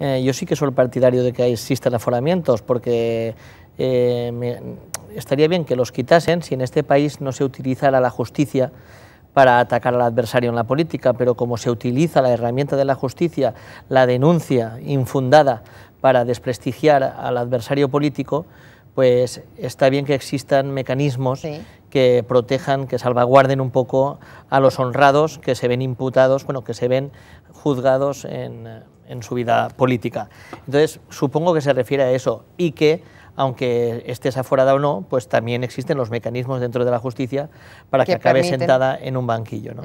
Eh, yo sí que soy partidario de que existan aforamientos, porque eh, estaría bien que los quitasen si en este país no se utilizara la justicia para atacar al adversario en la política, pero como se utiliza la herramienta de la justicia, la denuncia infundada para desprestigiar al adversario político, pues está bien que existan mecanismos que protejan, que salvaguarden un poco a los honrados que se ven imputados, bueno, que se ven juzgados en, eh, en su vida política. Entonces, supongo que se refiere a eso y que aunque estés afuera o no, pues también existen los mecanismos dentro de la justicia para que, acabe sentada en un banquillo. ¿no?